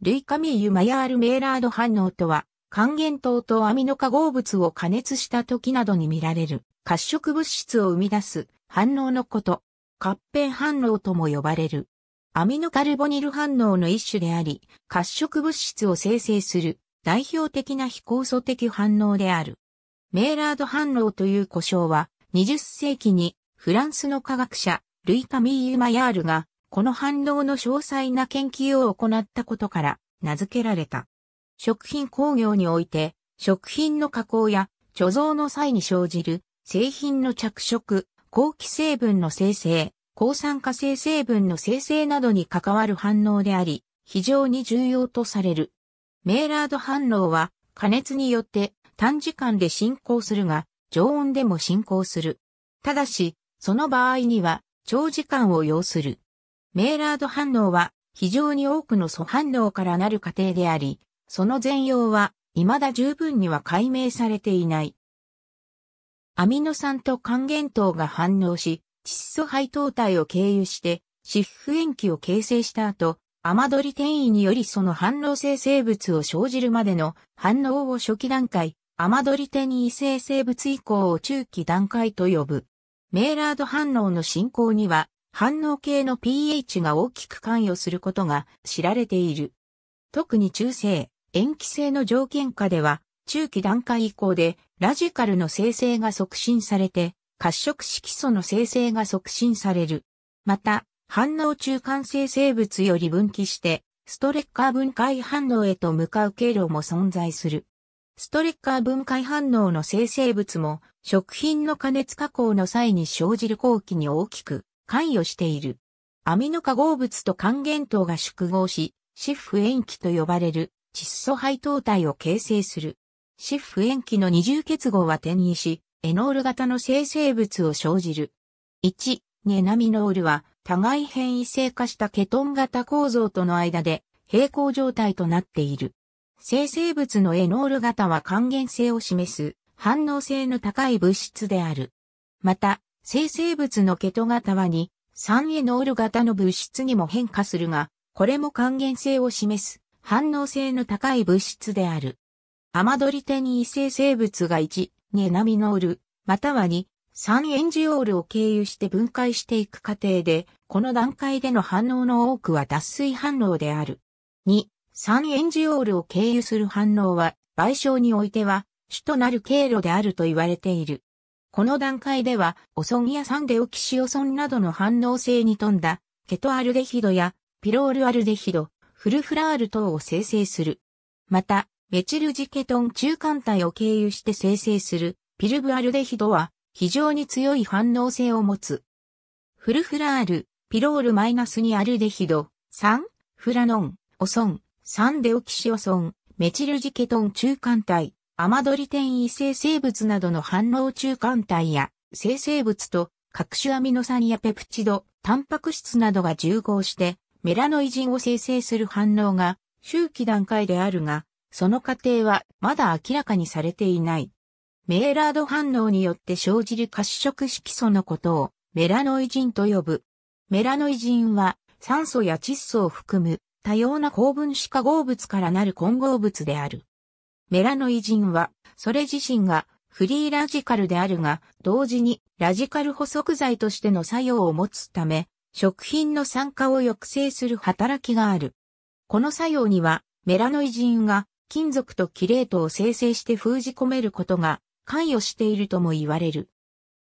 ルイカミーユ・マヤール・メーラード反応とは、還元糖とアミノ化合物を加熱した時などに見られる褐色物質を生み出す反応のこと、ペ変反応とも呼ばれる。アミノカルボニル反応の一種であり、褐色物質を生成する代表的な非酵素的反応である。メーラード反応という呼称は、20世紀にフランスの科学者、ルイ・カミーユ・マヤールがこの反応の詳細な研究を行ったことから名付けられた。食品工業において、食品の加工や貯蔵の際に生じる製品の着色、後期成分の生成、抗酸化性成分の生成などに関わる反応であり、非常に重要とされる。メーラード反応は加熱によって短時間で進行するが、常温でも進行する。ただし、その場合には長時間を要する。メーラード反応は非常に多くの素反応からなる過程であり、その全容は未だ十分には解明されていない。アミノ酸と還元糖が反応し、窒素配糖体を経由して、脂膚塩基を形成した後、雨どり転移によりその反応性生物を生じるまでの反応を初期段階、雨どり転移性生物以降を中期段階と呼ぶ。メーラード反応の進行には反応系の pH が大きく関与することが知られている。特に中性、塩基性の条件下では、中期段階以降でラジカルの生成が促進されて、褐色色素の生成が促進される。また、反応中間性生物より分岐して、ストレッカー分解反応へと向かう経路も存在する。ストレッカー分解反応の生成物も食品の加熱加工の際に生じる後期に大きく関与している。アミノ化合物と還元糖が縮合し、シフ塩基と呼ばれる窒素配糖体を形成する。シフ塩基の二重結合は転移し、エノール型の生成物を生じる。1、ネナミノールは互い変異性化したケトン型構造との間で平行状態となっている。生成物のエノール型は還元性を示す反応性の高い物質である。また、生成物のケト型は2、3エノール型の物質にも変化するが、これも還元性を示す反応性の高い物質である。アマドリテニー生成物が1、2エナミノール、または2、3エンジオールを経由して分解していく過程で、この段階での反応の多くは脱水反応である。2、3エンジオールを経由する反応は、賠償においては、主となる経路であると言われている。この段階では、オソンやサンデオキシオソンなどの反応性に富んだ、ケトアルデヒドやピロールアルデヒド、フルフラール等を生成する。また、メチルジケトン中間体を経由して生成するピルブアルデヒドは非常に強い反応性を持つ。フルフラール、ピロールマイナス -2 アルデヒド、3、フラノン、オソン、サンデオキシオソン、メチルジケトン中間体、アマドリ異性生物などの反応中間体や生成物と各種アミノ酸やペプチド、タンパク質などが重合してメラノイジンを生成する反応が周期段階であるが、その過程はまだ明らかにされていない。メーラード反応によって生じる褐色色素のことをメラノイジンと呼ぶ。メラノイジンは酸素や窒素を含む多様な高分子化合物からなる混合物である。メラノイ人は、それ自身がフリーラジカルであるが、同時にラジカル補足剤としての作用を持つため、食品の酸化を抑制する働きがある。この作用には、メラノイ人が金属とキレートを生成して封じ込めることが関与しているとも言われる。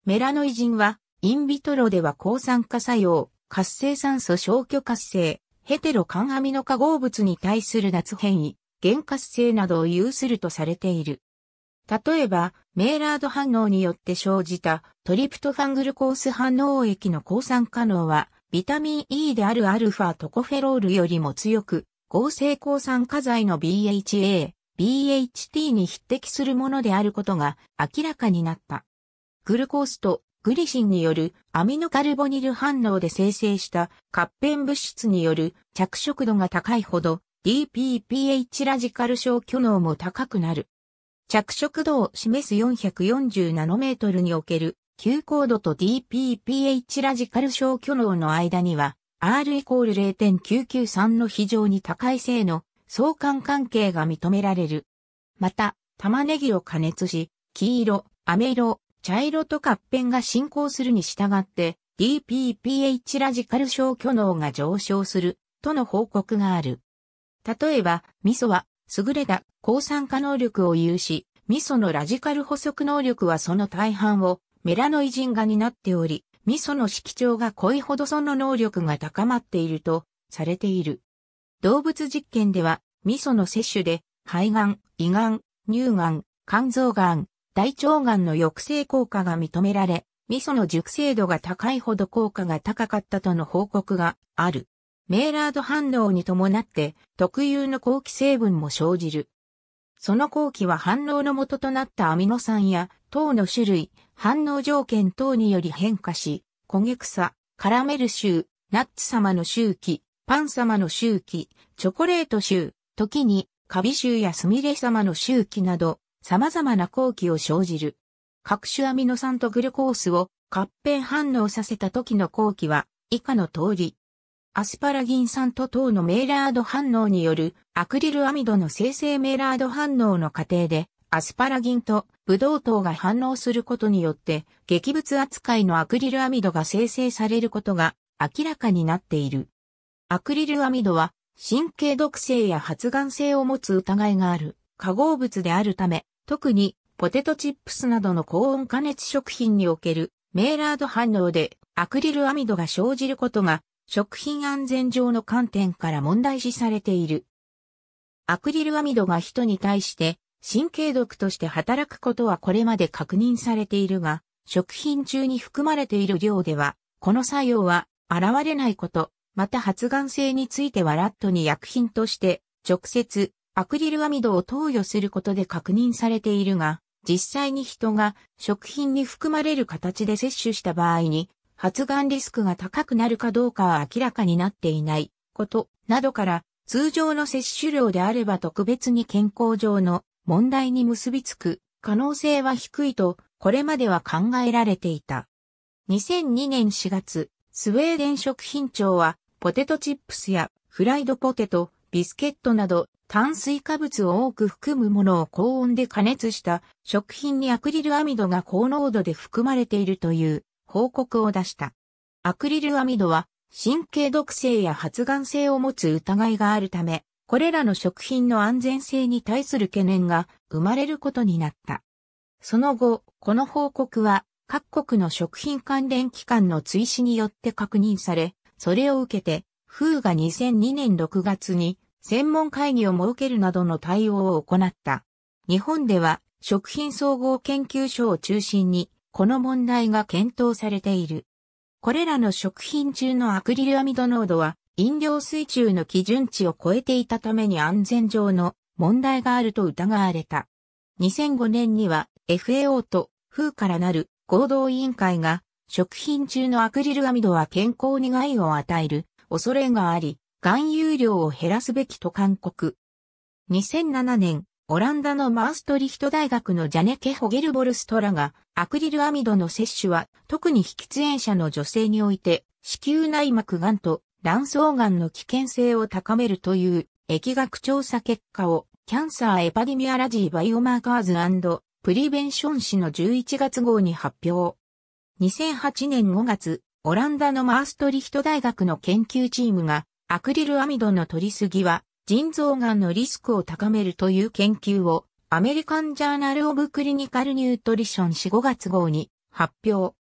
メラノイ人は、インビトロでは抗酸化作用、活性酸素消去活性、ヘテロ環アミノ化合物に対する脱変異、原活性などを有するとされている。例えば、メーラード反応によって生じたトリプトファングルコース反応液の抗酸化能は、ビタミン E であるアルファトコフェロールよりも強く、合成抗酸化剤の BHA、BHT に匹敵するものであることが明らかになった。グルコースとグリシンによるアミノカルボニル反応で生成した活変物質による着色度が高いほど DPPH ラジカル消去能も高くなる。着色度を示す440ナノメートルにおける急高度と DPPH ラジカル消去能の間には R イコール0.993の非常に高い性の相関関係が認められる。また、玉ねぎを加熱し、黄色、飴色、茶色と合片が進行するに従って DPPH ラジカル消去能が上昇するとの報告がある。例えば、味噌は、優れた抗酸化能力を有し、味噌のラジカル補足能力はその大半をメラノイジンが担っており、味噌の色調が濃いほどその能力が高まっているとされている。動物実験では、味噌の摂取で、肺がん、胃がん、乳がん、肝臓がん、大腸がんの抑制効果が認められ、味噌の熟成度が高いほど効果が高かったとの報告がある。メーラード反応に伴って特有の後期成分も生じる。その後期は反応の元となったアミノ酸や糖の種類、反応条件等により変化し、焦げ草、カラメル臭、ナッツ様の周期、パン様の周期、チョコレート臭、時にカビ臭やスミレ様の周期など、様々な後期を生じる。各種アミノ酸とグルコースを合併反応させた時の後期は以下の通り、アスパラギン酸と糖のメイラード反応によるアクリルアミドの生成メイラード反応の過程でアスパラギンとブドウ糖が反応することによって劇物扱いのアクリルアミドが生成されることが明らかになっている。アクリルアミドは神経毒性や発がん性を持つ疑いがある化合物であるため、特にポテトチップスなどの高温加熱食品におけるメイラード反応でアクリルアミドが生じることが食品安全上の観点から問題視されている。アクリルアミドが人に対して神経毒として働くことはこれまで確認されているが、食品中に含まれている量では、この作用は現れないこと、また発がん性についてはラットに薬品として直接アクリルアミドを投与することで確認されているが、実際に人が食品に含まれる形で摂取した場合に発がんリスクが高くなるかどうかは明らかになっていないことなどから、通常の摂取量であれば特別に健康上の問題に結びつく可能性は低いと、これまでは考えられていた。2002年4月、スウェーデン食品庁は、ポテトチップスやフライドポテト、ビスケットなど炭水化物を多く含むものを高温で加熱した食品にアクリルアミドが高濃度で含まれているという報告を出した。アクリルアミドは神経毒性や発がん性を持つ疑いがあるため、これらの食品の安全性に対する懸念が生まれることになった。その後、この報告は各国の食品関連機関の追試によって確認され、それを受けて、風が2002年6月に専門会議を設けるなどの対応を行った。日本では食品総合研究所を中心にこの問題が検討されている。これらの食品中のアクリルアミド濃度は飲料水中の基準値を超えていたために安全上の問題があると疑われた。2005年には FAO と FU からなる合同委員会が食品中のアクリルアミドは健康に害を与える恐れがあり、含有量を減らすべきと勧告。2007年、オランダのマーストリヒト大学のジャネケ・ホゲルボルストラが、アクリルアミドの摂取は、特に非喫煙者の女性において、子宮内膜癌と卵巣癌の危険性を高めるという、疫学調査結果を、キャンサーエパディミアラジーバイオマーカーズプリベンション誌の11月号に発表。2008年5月、オランダのマーストリヒト大学の研究チームが、アクリルアミドの取りすぎは、腎臓がんのリスクを高めるという研究をアメリカンジャーナルオブクリニカルニュートリション4 5月号に発表。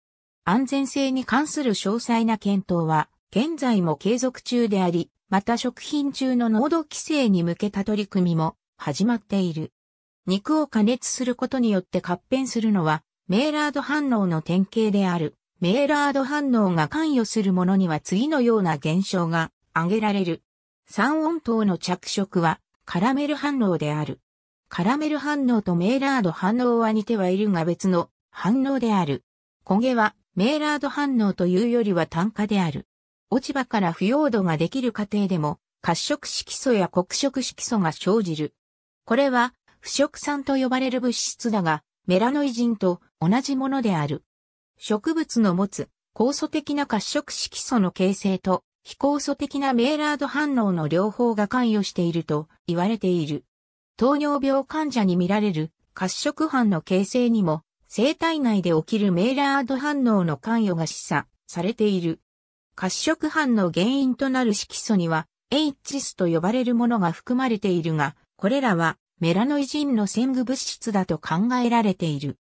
安全性に関する詳細な検討は現在も継続中であり、また食品中の濃度規制に向けた取り組みも始まっている。肉を加熱することによって活変するのはメーラード反応の典型である。メーラード反応が関与するものには次のような現象が挙げられる。三温糖の着色はカラメル反応である。カラメル反応とメイラード反応は似てはいるが別の反応である。焦げはメイラード反応というよりは単化である。落ち葉から腐葉土ができる過程でも褐色色素や黒色色素が生じる。これは腐食酸と呼ばれる物質だがメラノイジンと同じものである。植物の持つ酵素的な褐色色素の形成と非酵素的なメーラード反応の両方が関与していると言われている。糖尿病患者に見られる褐色斑の形成にも、生体内で起きるメーラード反応の関与が示唆されている。褐色斑の原因となる色素には、HS と呼ばれるものが含まれているが、これらはメラノイジンの先具物質だと考えられている。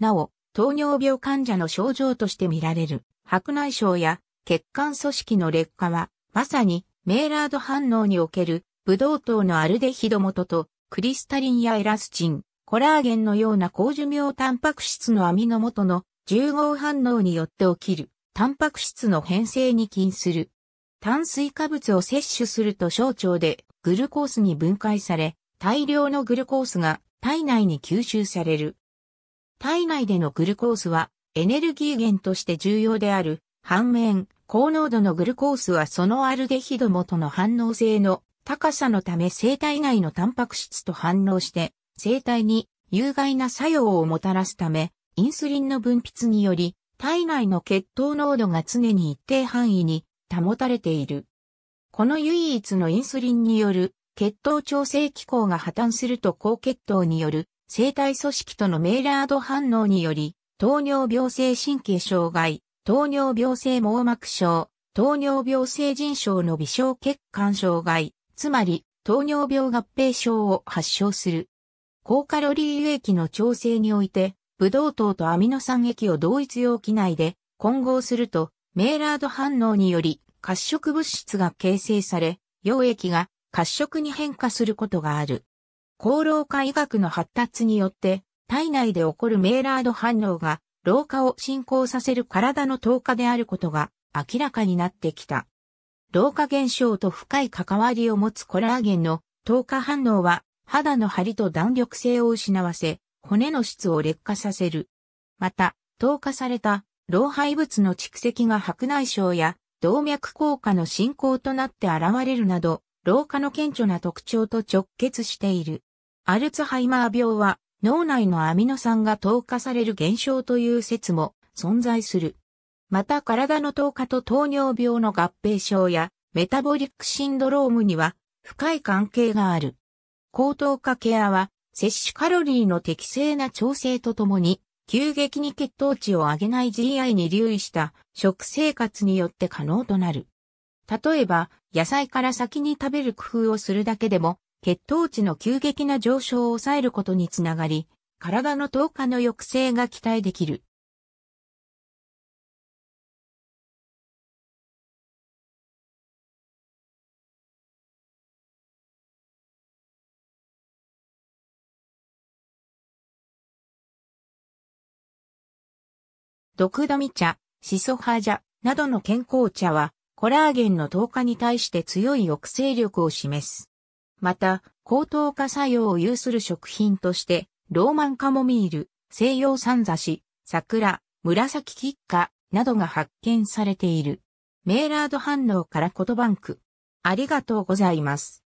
なお、糖尿病患者の症状として見られる白内障や血管組織の劣化は、まさにメーラード反応における、ブドウ糖のアルデヒド元と、クリスタリンやエラスチン、コラーゲンのような高寿命タンパク質のアミノ元の重合反応によって起きる、タンパク質の変性に起因する。炭水化物を摂取すると小腸でグルコースに分解され、大量のグルコースが体内に吸収される。体内でのグルコースはエネルギー源として重要である。反面、高濃度のグルコースはそのアルデヒド元の反応性の高さのため生体内のタンパク質と反応して生体に有害な作用をもたらすため、インスリンの分泌により、体内の血糖濃度が常に一定範囲に保たれている。この唯一のインスリンによる血糖調整機構が破綻すると高血糖による生体組織とのメイラード反応により、糖尿病性神経障害、糖尿病性網膜症、糖尿病性腎症の微小血管障害、つまり糖尿病合併症を発症する。高カロリー液の調整において、ブドウ糖とアミノ酸液を同一容器内で混合すると、メーラード反応により褐色物質が形成され、溶液が褐色に変化することがある。厚労化医学の発達によって、体内で起こるメーラード反応が老化を進行させる体の透過であることが明らかになってきた。老化現象と深い関わりを持つコラーゲンの透過反応は肌の張りと弾力性を失わせ、骨の質を劣化させる。また、透過された老廃物の蓄積が白内障や動脈硬化の進行となって現れるなど、老化の顕著な特徴と直結している。アルツハイマー病は脳内のアミノ酸が糖化される現象という説も存在する。また体の糖化と糖尿病の合併症やメタボリックシンドロームには深い関係がある。高糖化ケアは摂取カロリーの適正な調整とともに急激に血糖値を上げない GI に留意した食生活によって可能となる。例えば野菜から先に食べる工夫をするだけでも血糖値の急激な上昇を抑えることにつながり、体の糖化の抑制が期待できる。毒ダミ茶、シソハジャなどの健康茶は、コラーゲンの糖化に対して強い抑制力を示す。また、高等化作用を有する食品として、ローマンカモミール、西洋三座子、桜、紫菊花などが発見されている。メーラード反応からコトバンク。ありがとうございます。